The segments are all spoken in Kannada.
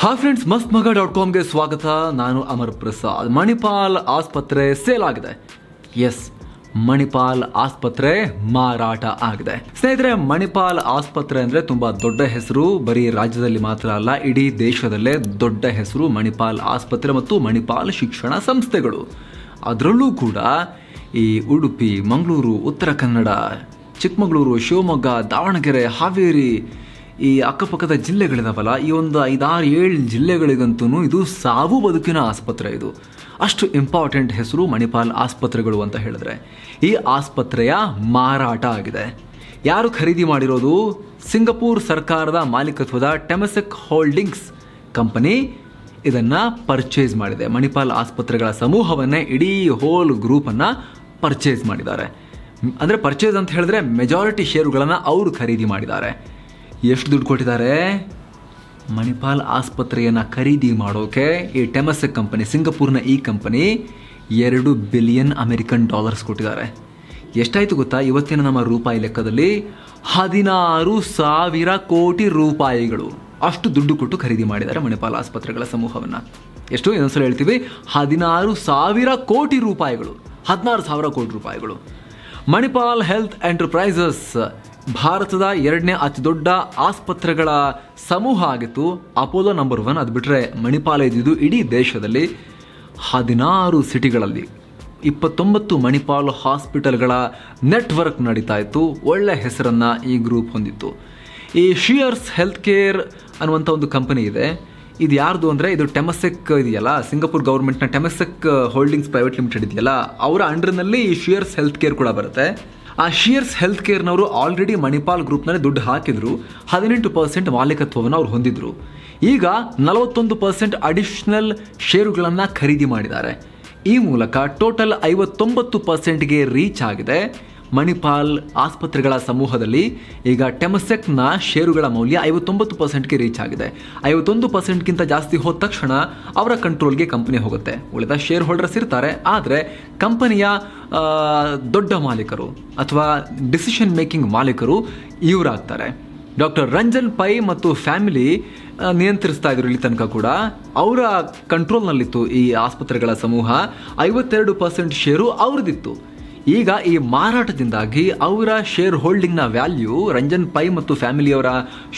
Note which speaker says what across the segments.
Speaker 1: ಹಾ ಫ್ರೆಂಡ್ಸ್ ಮಸ್ತ್ ಮಗ ಡಾಟ್ ಕಾಮ್ಗೆ ಸ್ವಾಗತ ನಾನು ಅಮರ್ ಪ್ರಸಾದ್ ಮಣಿಪಾಲ್ ಆಸ್ಪತ್ರೆ ಸೇಲ್ ಆಗಿದೆ ಎಸ್ ಮಣಿಪಾಲ್ ಆಸ್ಪತ್ರೆ ಮಾರಾಟ ಆಗಿದೆ ಸ್ನೇಹಿತರೆ ಮಣಿಪಾಲ್ ಆಸ್ಪತ್ರೆ ಅಂದ್ರೆ ತುಂಬಾ ದೊಡ್ಡ ಹೆಸರು ಬರೀ ರಾಜ್ಯದಲ್ಲಿ ಮಾತ್ರ ಅಲ್ಲ ಇಡೀ ದೇಶದಲ್ಲೇ ದೊಡ್ಡ ಹೆಸರು ಮಣಿಪಾಲ್ ಆಸ್ಪತ್ರೆ ಮತ್ತು ಮಣಿಪಾಲ್ ಶಿಕ್ಷಣ ಸಂಸ್ಥೆಗಳು ಅದರಲ್ಲೂ ಕೂಡ ಈ ಉಡುಪಿ ಮಂಗಳೂರು ಉತ್ತರ ಕನ್ನಡ ಚಿಕ್ಕಮಗಳೂರು ಶಿವಮೊಗ್ಗ ದಾವಣಗೆರೆ ಹಾವೇರಿ ಈ ಅಕ್ಕಪಕ್ಕದ ಜಿಲ್ಲೆಗಳಿದಾವಲ್ಲ ಈ ಒಂದು ಐದಾರು ಏಳು ಜಿಲ್ಲೆಗಳಿಗಂತೂ ಇದು ಸಾವು ಬದುಕಿನ ಆಸ್ಪತ್ರೆ ಇದು ಅಷ್ಟು ಇಂಪಾರ್ಟೆಂಟ್ ಹೆಸರು ಮಣಿಪಾಲ್ ಆಸ್ಪತ್ರೆಗಳು ಅಂತ ಹೇಳಿದ್ರೆ ಈ ಆಸ್ಪತ್ರೆಯ ಮಾರಾಟ ಆಗಿದೆ ಯಾರು ಖರೀದಿ ಮಾಡಿರೋದು ಸಿಂಗಪೂರ್ ಸರ್ಕಾರದ ಮಾಲೀಕತ್ವದ ಟೆಮಸೆಕ್ ಹೋಲ್ಡಿಂಗ್ಸ್ ಕಂಪನಿ ಇದನ್ನ ಪರ್ಚೇಸ್ ಮಾಡಿದೆ ಮಣಿಪಾಲ್ ಆಸ್ಪತ್ರೆಗಳ ಸಮೂಹವನ್ನೇ ಇಡೀ ಹೋಲ್ ಗ್ರೂಪನ್ನು ಪರ್ಚೇಸ್ ಮಾಡಿದ್ದಾರೆ ಅಂದರೆ ಪರ್ಚೇಸ್ ಅಂತ ಹೇಳಿದ್ರೆ ಮೆಜಾರಿಟಿ ಷೇರುಗಳನ್ನು ಅವರು ಖರೀದಿ ಮಾಡಿದ್ದಾರೆ ಎಷ್ಟು ದುಡ್ಡು ಕೊಟ್ಟಿದ್ದಾರೆ ಮಣಿಪಾಲ್ ಆಸ್ಪತ್ರೆಯನ್ನು ಖರೀದಿ ಮಾಡೋಕೆ ಈ ಟೆಮಸ್ ಕಂಪನಿ ಸಿಂಗಪೂರ್ನ ಈ ಕಂಪನಿ ಎರಡು ಬಿಲಿಯನ್ ಅಮೆರಿಕನ್ ಡಾಲರ್ಸ್ ಕೊಟ್ಟಿದ್ದಾರೆ ಎಷ್ಟಾಯಿತು ಗೊತ್ತಾ ಇವತ್ತಿನ ನಮ್ಮ ರೂಪಾಯಿ ಲೆಕ್ಕದಲ್ಲಿ ಹದಿನಾರು ಸಾವಿರ ಕೋಟಿ ರೂಪಾಯಿಗಳು ಅಷ್ಟು ದುಡ್ಡು ಕೊಟ್ಟು ಖರೀದಿ ಮಾಡಿದ್ದಾರೆ ಮಣಿಪಾಲ್ ಆಸ್ಪತ್ರೆಗಳ ಸಮೂಹವನ್ನು ಎಷ್ಟು ಇನ್ನೊಂದ್ಸಲ ಹೇಳ್ತೀವಿ ಹದಿನಾರು ಸಾವಿರ ಕೋಟಿ ರೂಪಾಯಿಗಳು ಹದಿನಾರು ಸಾವಿರ ಕೋಟಿ ರೂಪಾಯಿಗಳು ಮಣಿಪಾಲ್ ಹೆಲ್ತ್ ಎಂಟರ್ಪ್ರೈಸಸ್ ಭಾರತದ ಎರಡನೇ ಅತಿ ದೊಡ್ಡ ಆಸ್ಪತ್ರೆಗಳ ಸಮೂಹ ಆಗಿತ್ತು ಅಪೋಲೋ ನಂಬರ್ ಒನ್ ಅದು ಬಿಟ್ಟರೆ ಮಣಿಪಾಲ ಇದ್ದಿದ್ದು ಇಡೀ ದೇಶದಲ್ಲಿ ಹದಿನಾರು ಸಿಟಿಗಳಲ್ಲಿ ಇಪ್ಪತ್ತೊಂಬತ್ತು ಮಣಿಪಾಲ್ ಹಾಸ್ಪಿಟಲ್ಗಳ ನೆಟ್ವರ್ಕ್ ನಡೀತಾ ಇತ್ತು ಒಳ್ಳೆ ಹೆಸರನ್ನು ಈ ಗ್ರೂಪ್ ಹೊಂದಿತ್ತು ಈ ಶಿಯರ್ಸ್ ಹೆಲ್ತ್ ಕೇರ್ ಅನ್ನುವಂಥ ಒಂದು ಕಂಪನಿ ಇದೆ ಇದು ಯಾರ್ದು ಅಂದರೆ ಇದು ಟೆಮಸೆಕ್ ಇದೆಯಲ್ಲ ಸಿಂಗಾಪುರ್ ಗೌರ್ಮೆಂಟ್ನ ಟೆಮಸೆಕ್ ಹೋಲ್ಡಿಂಗ್ಸ್ ಪ್ರೈವೇಟ್ ಲಿಮಿಟೆಡ್ ಇದೆಯಲ್ಲ ಅವರ ಅಂಡರ್ನಲ್ಲಿ ಈ ಶಿಯರ್ಸ್ ಹೆಲ್ತ್ ಕೇರ್ ಕೂಡ ಬರುತ್ತೆ ಆ ಶಿಯರ್ಸ್ ಹೆಲ್ತ್ ಕೇರ್ನವರು ಆಲ್ರೆಡಿ ಮಣಿಪಾಲ್ ಗ್ರೂಪ್ನಲ್ಲಿ ದುಡ್ಡು ಹಾಕಿದ್ರು ಹದಿನೆಂಟು ಪರ್ಸೆಂಟ್ ಮಾಲೀಕತ್ವವನ್ನು ಅವ್ರು ಹೊಂದಿದ್ರು ಈಗ ನಲವತ್ತೊಂದು ಪರ್ಸೆಂಟ್ ಅಡಿಷನಲ್ ಷೇರುಗಳನ್ನು ಖರೀದಿ ಮಾಡಿದ್ದಾರೆ ಈ ಮೂಲಕ ಟೋಟಲ್ ಐವತ್ತೊಂಬತ್ತು ಪರ್ಸೆಂಟ್ಗೆ ರೀಚ್ ಆಗಿದೆ ಮಣಿಪಾಲ್ ಆಸ್ಪತ್ರೆಗಳ ಸಮೂಹದಲ್ಲಿ ಈಗ ಟೆಮಸೆಕ್ನ ಷೇರುಗಳ ಮೌಲ್ಯ ಐವತ್ತೊಂಬತ್ತು ಪರ್ಸೆಂಟ್ಗೆ ರೀಚ್ ಆಗಿದೆ ಐವತ್ತೊಂದು ಪರ್ಸೆಂಟ್ಗಿಂತ ಜಾಸ್ತಿ ಹೋದ ತಕ್ಷಣ ಅವರ ಕಂಟ್ರೋಲ್ಗೆ ಕಂಪನಿ ಹೋಗುತ್ತೆ ಉಳಿದ ಶೇರ್ ಹೋಲ್ಡರ್ಸ್ ಇರ್ತಾರೆ ಆದರೆ ಕಂಪನಿಯ ದೊಡ್ಡ ಮಾಲೀಕರು ಅಥವಾ ಡಿಸಿಷನ್ ಮೇಕಿಂಗ್ ಮಾಲೀಕರು ಇವರಾಗ್ತಾರೆ ಡಾಕ್ಟರ್ ರಂಜನ್ ಪೈ ಮತ್ತು ಫ್ಯಾಮಿಲಿ ನಿಯಂತ್ರಿಸ್ತಾ ಇದ್ರು ಇಲ್ಲಿ ತನಕ ಕೂಡ ಅವರ ಕಂಟ್ರೋಲ್ನಲ್ಲಿತ್ತು ಈ ಆಸ್ಪತ್ರೆಗಳ ಸಮೂಹ ಐವತ್ತೆರಡು ಪರ್ಸೆಂಟ್ ಶೇರು ಅವ್ರದ್ದಿತ್ತು ಈಗ ಈ ಮಾರಾಟದಿಂದಾಗಿ ಅವರ ಶೇರ್ ಹೋಲ್ಡಿಂಗ್ನ ವ್ಯಾಲ್ಯೂ ರಂಜನ್ ಪೈ ಮತ್ತು ಫ್ಯಾಮಿಲಿಯವರ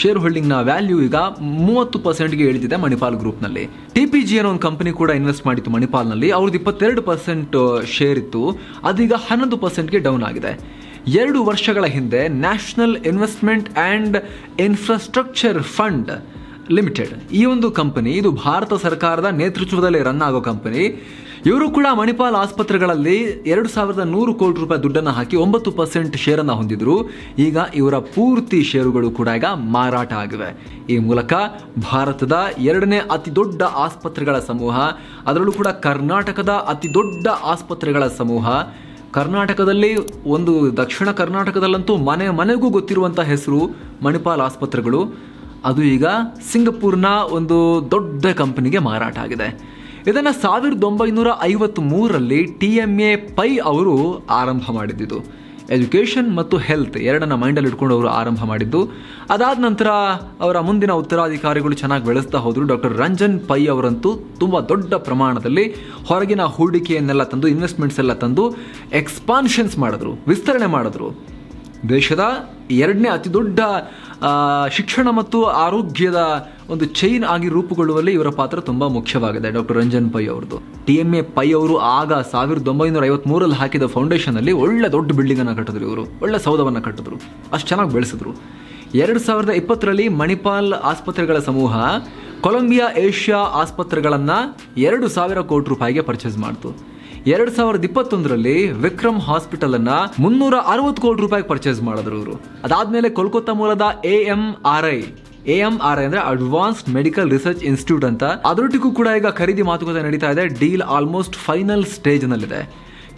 Speaker 1: ಶೇರ್ ಹೋಲ್ಡಿಂಗ್ನ ವ್ಯಾಲ್ಯೂ ಈಗ ಮೂವತ್ತು ಪರ್ಸೆಂಟ್ಗೆ ಇಳಿದಿದೆ ಮಣಿಪಾಲ್ ಗ್ರೂಪ್ನಲ್ಲಿ ಟಿ ಪಿ ಜಿ ಅನ್ನೋ ಒಂದು ಕಂಪನಿ ಕೂಡ ಇನ್ವೆಸ್ಟ್ ಮಾಡಿತ್ತು ಮಣಿಪಾಲ್ನಲ್ಲಿ ಅವ್ರದ್ದು ಇಪ್ಪತ್ತೆರಡು ಪರ್ಸೆಂಟ್ ಶೇರ್ ಇತ್ತು ಅದೀಗ ಹನ್ನೊಂದು ಪರ್ಸೆಂಟ್ಗೆ ಡೌನ್ ಆಗಿದೆ ಎರಡು ವರ್ಷಗಳ ಹಿಂದೆ national investment and infrastructure fund limited ಈ ಒಂದು ಕಂಪನಿ ಇದು ಭಾರತ ಸರ್ಕಾರದ ನೇತೃತ್ವದಲ್ಲಿ ರನ್ ಆಗೋ ಕಂಪನಿ ಇವರು ಕೂಡ ಮಣಿಪಾಲ್ ಆಸ್ಪತ್ರೆಗಳಲ್ಲಿ ಎರಡು ಸಾವಿರದ ನೂರು ಕೋಟಿ ರೂಪಾಯಿ ದುಡ್ಡನ್ನು ಹಾಕಿ ಒಂಬತ್ತು ಪರ್ಸೆಂಟ್ ಷೇರನ್ನು ಹೊಂದಿದ್ರು ಈಗ ಇವರ ಪೂರ್ತಿ ಷೇರುಗಳು ಕೂಡ ಈಗ ಮಾರಾಟ ಆಗಿವೆ ಈ ಮೂಲಕ ಭಾರತದ ಎರಡನೇ ಅತಿ ದೊಡ್ಡ ಆಸ್ಪತ್ರೆಗಳ ಸಮೂಹ ಅದರಲ್ಲೂ ಕೂಡ ಕರ್ನಾಟಕದ ಅತಿ ದೊಡ್ಡ ಆಸ್ಪತ್ರೆಗಳ ಸಮೂಹ ಕರ್ನಾಟಕದಲ್ಲಿ ಒಂದು ದಕ್ಷಿಣ ಕರ್ನಾಟಕದಲ್ಲಂತೂ ಮನೆ ಮನೆಗೂ ಗೊತ್ತಿರುವಂಥ ಹೆಸರು ಮಣಿಪಾಲ್ ಆಸ್ಪತ್ರೆಗಳು ಅದು ಈಗ ಸಿಂಗಪೂರ್ನ ಒಂದು ದೊಡ್ಡ ಕಂಪನಿಗೆ ಮಾರಾಟ ಆಗಿದೆ ಇದನ್ನು ಸಾವಿರದ ಒಂಬೈನೂರ ಐವತ್ತ್ ಮೂರರಲ್ಲಿ ಟಿ ಎಮ್ ಎ ಪೈ ಅವರು ಆರಂಭ ಮಾಡಿದ್ದು ಎಜುಕೇಷನ್ ಮತ್ತು ಹೆಲ್ತ್ ಎರಡನ್ನ ಮೈಂಡಲ್ಲಿ ಇಟ್ಕೊಂಡು ಅವರು ಆರಂಭ ಮಾಡಿದ್ದು ಅದಾದ ನಂತರ ಅವರ ಮುಂದಿನ ಉತ್ತರಾಧಿಕಾರಿಗಳು ಚೆನ್ನಾಗಿ ಬೆಳೆಸ್ತಾ ಹೋದರು ಡಾಕ್ಟರ್ ರಂಜನ್ ಪೈ ಅವರಂತೂ ತುಂಬ ದೊಡ್ಡ ಪ್ರಮಾಣದಲ್ಲಿ ಹೊರಗಿನ ಹೂಡಿಕೆಯನ್ನೆಲ್ಲ ತಂದು ಇನ್ವೆಸ್ಟ್ಮೆಂಟ್ಸ್ ಎಲ್ಲ ತಂದು ಎಕ್ಸ್ಪಾನ್ಷನ್ಸ್ ಮಾಡಿದ್ರು ವಿಸ್ತರಣೆ ಮಾಡಿದ್ರು ದೇಶದ ಎರಡನೇ ಅತಿ ದೊಡ್ಡ ಶಿಕ್ಷಣ ಮತ್ತು ಆರೋಗ್ಯದ ಒಂದು ಚೈನ್ ಆಗಿ ರೂಪುಗೊಳ್ಳುವಲ್ಲಿ ಇವರ ಪಾತ್ರ ತುಂಬಾ ಮುಖ್ಯವಾಗಿದೆ ಡಾಕ್ಟರ್ ರಂಜನ್ ಪೈ ಅವರದು ಟಿ ಎಂ ಎ ಪೈ ಅವರು ಆಗ ಸಾವಿರದ ಒಂಬೈನೂರ ಐವತ್ಮೂರಲ್ಲಿ ಹಾಕಿದ ಅಲ್ಲಿ ಒಳ್ಳೆ ದೊಡ್ಡ ಬಿಲ್ಡಿಂಗ್ ಬಿಲ್ಡಿಂಗನ್ನು ಕಟ್ಟಿದ್ರು ಇವರು ಒಳ್ಳೆ ಸೌಧವನ್ನು ಕಟ್ಟಿದ್ರು ಅಷ್ಟು ಚೆನ್ನಾಗಿ ಬೆಳೆಸಿದ್ರು ಎರಡು ಸಾವಿರದ ಇಪ್ಪತ್ತರಲ್ಲಿ ಮಣಿಪಾಲ್ ಆಸ್ಪತ್ರೆಗಳ ಸಮೂಹ ಕೊಲಂಬಿಯಾ ಏಷ್ಯಾ ಆಸ್ಪತ್ರೆಗಳನ್ನು ಎರಡು ಸಾವಿರ ಕೋಟಿ ರೂಪಾಯಿಗೆ ಪರ್ಚೇಸ್ ಮಾಡ್ತು ಎರಡು ಸಾವಿರದ ಇಪ್ಪತ್ತೊಂದರಲ್ಲಿ ವಿಕ್ರಮ್ ಹಾಸ್ಪಿಟಲ್ ಅನ್ನ ಮುನ್ನೂರ ಅರವತ್ತು ಕೋಟಿ ರೂಪಾಯಿಗೆ ಪರ್ಚೇಸ್ ಮಾಡಿದ್ರು ಇವರು ಅದಾದ್ಮೇಲೆ ಕೋಲ್ಕತ್ತಾ ಮೂಲದ A M R I A M R ಅಂದ್ರೆ ಅಡ್ವಾನ್ಸ್ಡ್ ಮೆಡಿಕಲ್ ರಿಸರ್ಚ್ ಇನ್ಸ್ಟಿಟ್ಯೂಟ್ ಅಂತ ಅದರೊಟ್ಟಿಗೂ ಕೂಡ ಈಗ ಖರೀದಿ ಮಾತುಕತೆ ನಡೀತಾ ಇದೆ ಡೀಲ್ ಆಲ್ಮೋಸ್ಟ್ ಫೈನಲ್ ಸ್ಟೇಜ್ ನಲ್ಲಿದೆ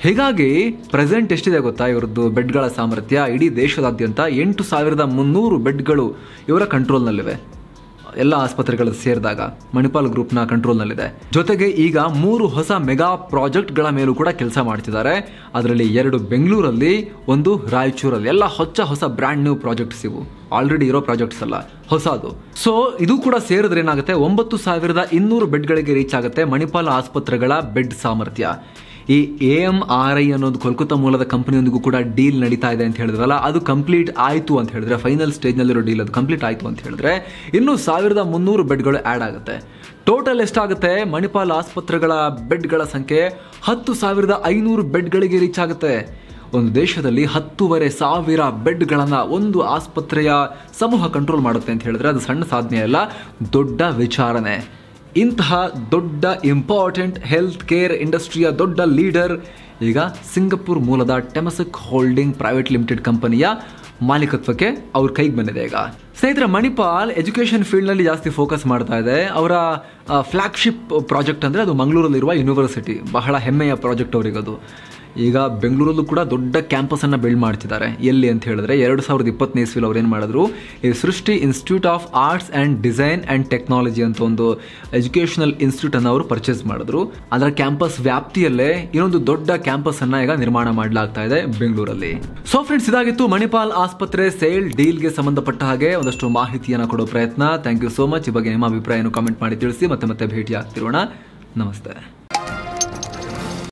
Speaker 1: ಹೀಗಾಗಿ ಪ್ರೆಸೆಂಟ್ ಎಷ್ಟಿದೆ ಗೊತ್ತಾ ಇವರದ್ದು ಬೆಡ್ಗಳ ಸಾಮರ್ಥ್ಯ ಇಡೀ ದೇಶದಾದ್ಯಂತ ಎಂಟು ಸಾವಿರದ ಮುನ್ನೂರು ಬೆಡ್ಗಳು ಇವರ ಕಂಟ್ರೋಲ್ನಲ್ಲಿವೆ ಎಲ್ಲ ಆಸ್ಪತ್ರೆಗಳು ಸೇರಿದಾಗ ಮಣಿಪಾಲ್ ಗ್ರೂಪ್ನ ಕಂಟ್ರೋಲ್ನಲ್ಲಿದೆ ಜೊತೆಗೆ ಈಗ ಮೂರು ಹೊಸ ಮೆಗಾ ಪ್ರಾಜೆಕ್ಟ್ಗಳ ಮೇಲೂ ಕೂಡ ಕೆಲಸ ಮಾಡ್ತಿದ್ದಾರೆ ಅದರಲ್ಲಿ ಎರಡು ಬೆಂಗಳೂರಲ್ಲಿ ಒಂದು ರಾಯಚೂರಲ್ಲಿ ಎಲ್ಲ ಹೊಚ್ಚ ಹೊಸ ಬ್ರ್ಯಾಂಡ್ ನ್ಯೂ ಪ್ರಾಜೆಕ್ಟ್ಸ್ ಇವು ಆಲ್ರೆಡಿ ಇರೋ ಪ್ರಾಜೆಕ್ಟ್ಸ್ ಅಲ್ಲ ಹೊಸದು ಸೊ ಇದು ಕೂಡ ಸೇರಿದ್ರೆ ಏನಾಗುತ್ತೆ ಒಂಬತ್ತು ಸಾವಿರದ ಇನ್ನೂರು ಬೆಡ್ಗಳಿಗೆ ರೀಚ್ ಆಗುತ್ತೆ ಮಣಿಪಾಲ್ ಆಸ್ಪತ್ರೆಗಳ ಬೆಡ್ ಸಾಮರ್ಥ್ಯ ಈ ಎ ಎಮ್ ಆರ್ ಐ ಅನ್ನೋದು ಕೋಲ್ಕತ್ತಾ ಮೂಲದ ಕಂಪನಿಯೊಂದಿಗೂ ಕೂಡ ಡೀಲ್ ನಡೀತಾ ಇದೆ ಅಂತ ಹೇಳಿದ್ರಲ್ಲ ಅದು ಕಂಪ್ಲೀಟ್ ಆಯಿತು ಅಂತ ಹೇಳಿದ್ರೆ ಫೈನಲ್ ಸ್ಟೇಜ್ನಲ್ಲಿರೋ ಡೀಲ್ ಅದು ಕಂಪ್ಲೀಟ್ ಆಯಿತು ಅಂತ ಹೇಳಿದ್ರೆ ಇನ್ನೂ ಸಾವಿರದ ಮುನ್ನೂರು ಬೆಡ್ಗಳು ಆ್ಯಡ್ ಆಗುತ್ತೆ ಟೋಟಲ್ ಎಷ್ಟಾಗುತ್ತೆ ಮಣಿಪಾಲ್ ಆಸ್ಪತ್ರೆಗಳ ಬೆಡ್ಗಳ ಸಂಖ್ಯೆ ಹತ್ತು ಸಾವಿರದ ಐನೂರು ಬೆಡ್ಗಳಿಗೆ ರೀಚ್ ಆಗುತ್ತೆ ಒಂದು ದೇಶದಲ್ಲಿ ಹತ್ತೂವರೆ ಸಾವಿರ ಬೆಡ್ಗಳನ್ನು ಒಂದು ಆಸ್ಪತ್ರೆಯ ಸಮೂಹ ಕಂಟ್ರೋಲ್ ಮಾಡುತ್ತೆ ಅಂತ ಹೇಳಿದ್ರೆ ಅದು ಸಣ್ಣ ಸಾಧನೆ ಅಲ್ಲ ದೊಡ್ಡ ವಿಚಾರಣೆ ಇಂತಹ ದೊಡ್ಡ ಇಂಪಾರ್ಟೆಂಟ್ ಹೆಲ್ತ್ ಕೇರ್ ಇಂಡಸ್ಟ್ರಿಯ ದೊಡ್ಡ ಲೀಡರ್ ಈಗ ಸಿಂಗಪುರ್ ಮೂಲದ ಟೆಮಸಕ್ ಹೋಲ್ಡಿಂಗ್ ಪ್ರೈವೇಟ್ ಲಿಮಿಟೆಡ್ ಕಂಪನಿಯ ಮಾಲೀಕತ್ವಕ್ಕೆ ಅವ್ರ ಕೈಗೆ ಬಂದಿದೆ ಈಗ ಸ್ನೇಹಿತರ ಮಣಿಪಾಲ್ ಎಜುಕೇಷನ್ ಫೀಲ್ಡ್ನಲ್ಲಿ ಜಾಸ್ತಿ ಫೋಕಸ್ ಮಾಡ್ತಾ ಇದೆ ಅವರ ಫ್ಲಾಗ್ಶಿಪ್ ಪ್ರಾಜೆಕ್ಟ್ ಅಂದರೆ ಅದು ಮಂಗಳೂರಲ್ಲಿರುವ ಯೂನಿವರ್ಸಿಟಿ ಬಹಳ ಹೆಮ್ಮೆಯ ಪ್ರಾಜೆಕ್ಟ್ ಅವರಿಗದು ಈಗ ಬೆಂಗಳೂರಲ್ಲೂ ಕೂಡ ದೊಡ್ಡ ಕ್ಯಾಂಪಸನ್ನು ಬಿಲ್ಡ್ ಮಾಡ್ತಿದ್ದಾರೆ ಎಲ್ಲಿ ಅಂತ ಹೇಳಿದ್ರೆ ಎರಡು ಸಾವಿರದ ಇಪ್ಪತ್ತನೇ ಇಸ್ವಿಲಿ ಅವ್ರು ಏನು ಮಾಡಿದ್ರು ಈ Srishti institute of arts and design and technology ಅಂತ ಒಂದು ಎಜುಕೇಷನಲ್ ಇನ್ಸ್ಟಿಟ್ಯೂಟನ್ನು ಅವರು ಪರ್ಚೇಸ್ ಮಾಡಿದ್ರು ಅದರ ಕ್ಯಾಂಪಸ್ ವ್ಯಾಪ್ತಿಯಲ್ಲೇ ಇನ್ನೊಂದು ದೊಡ್ಡ ಕ್ಯಾಂಪಸನ್ನು ಈಗ ನಿರ್ಮಾಣ ಮಾಡಲಾಗ್ತಾ ಇದೆ ಬೆಂಗಳೂರಲ್ಲಿ ಸೊ ಫ್ರೆಂಡ್ಸ್ ಇದಾಗಿತ್ತು ಮಣಿಪಾಲ್ ಆಸ್ಪತ್ರೆ ಸೇಲ್ ಡೀಲ್ಗೆ ಸಂಬಂಧಪಟ್ಟ ಹಾಗೆ ಒಂದಷ್ಟು ಮಾಹಿತಿಯನ್ನು ಕೊಡೋ ಪ್ರಯತ್ನ ಥ್ಯಾಂಕ್ ಯು ಸೋ ಮಚ್ ಈ ಬಗ್ಗೆ ನಿಮ್ಮ ಅಭಿಪ್ರಾಯವನ್ನು ಕಮೆಂಟ್ ಮಾಡಿ ತಿಳಿಸಿ ಮತ್ತೆ ಮತ್ತೆ ಭೇಟಿ ಆಗ್ತಿರೋಣ ನಮಸ್ತೆ